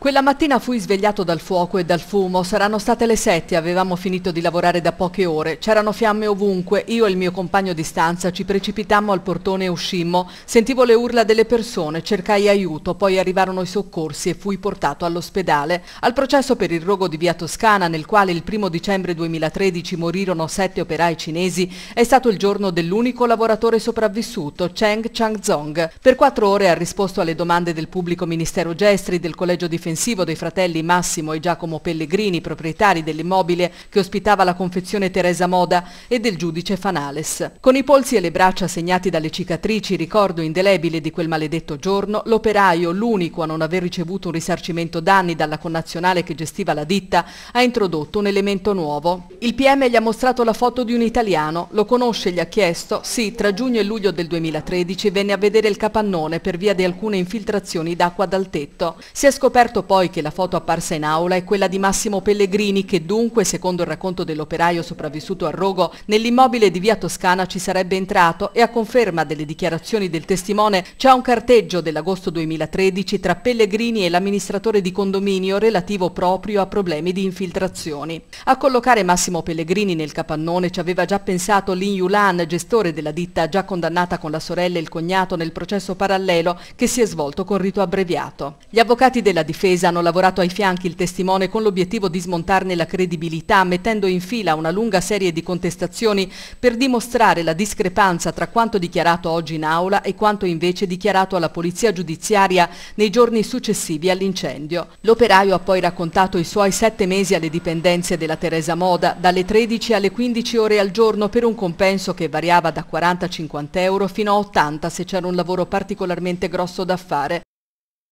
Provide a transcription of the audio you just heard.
Quella mattina fui svegliato dal fuoco e dal fumo, saranno state le sette, avevamo finito di lavorare da poche ore, c'erano fiamme ovunque, io e il mio compagno di stanza ci precipitammo al portone e uscimmo, sentivo le urla delle persone, cercai aiuto, poi arrivarono i soccorsi e fui portato all'ospedale, al processo per il rogo di via Toscana nel quale il primo dicembre 2013 morirono sette operai cinesi, è stato il giorno dell'unico lavoratore sopravvissuto, Cheng Changzong. Per quattro ore ha risposto alle domande del pubblico ministero Gestri, del collegio di difensivo dei fratelli Massimo e Giacomo Pellegrini, proprietari dell'immobile che ospitava la confezione Teresa Moda, e del giudice Fanales. Con i polsi e le braccia segnati dalle cicatrici, ricordo indelebile di quel maledetto giorno, l'operaio, l'unico a non aver ricevuto un risarcimento danni dalla connazionale che gestiva la ditta, ha introdotto un elemento nuovo. Il PM gli ha mostrato la foto di un italiano, lo conosce, gli ha chiesto, sì, tra giugno e luglio del 2013 venne a vedere il capannone per via di alcune infiltrazioni d'acqua dal tetto. Si è scoperto scoperto poi che la foto apparsa in aula è quella di Massimo Pellegrini che dunque, secondo il racconto dell'operaio sopravvissuto a rogo, nell'immobile di via Toscana ci sarebbe entrato e a conferma delle dichiarazioni del testimone c'è un carteggio dell'agosto 2013 tra Pellegrini e l'amministratore di condominio relativo proprio a problemi di infiltrazioni. A collocare Massimo Pellegrini nel capannone ci aveva già pensato Lin Yulan, gestore della ditta già condannata con la sorella e il cognato nel processo parallelo che si è svolto con rito abbreviato. Gli avvocati della difesa difesa hanno lavorato ai fianchi il testimone con l'obiettivo di smontarne la credibilità, mettendo in fila una lunga serie di contestazioni per dimostrare la discrepanza tra quanto dichiarato oggi in aula e quanto invece dichiarato alla polizia giudiziaria nei giorni successivi all'incendio. L'operaio ha poi raccontato i suoi sette mesi alle dipendenze della Teresa Moda, dalle 13 alle 15 ore al giorno per un compenso che variava da 40-50 euro fino a 80 se c'era un lavoro particolarmente grosso da fare.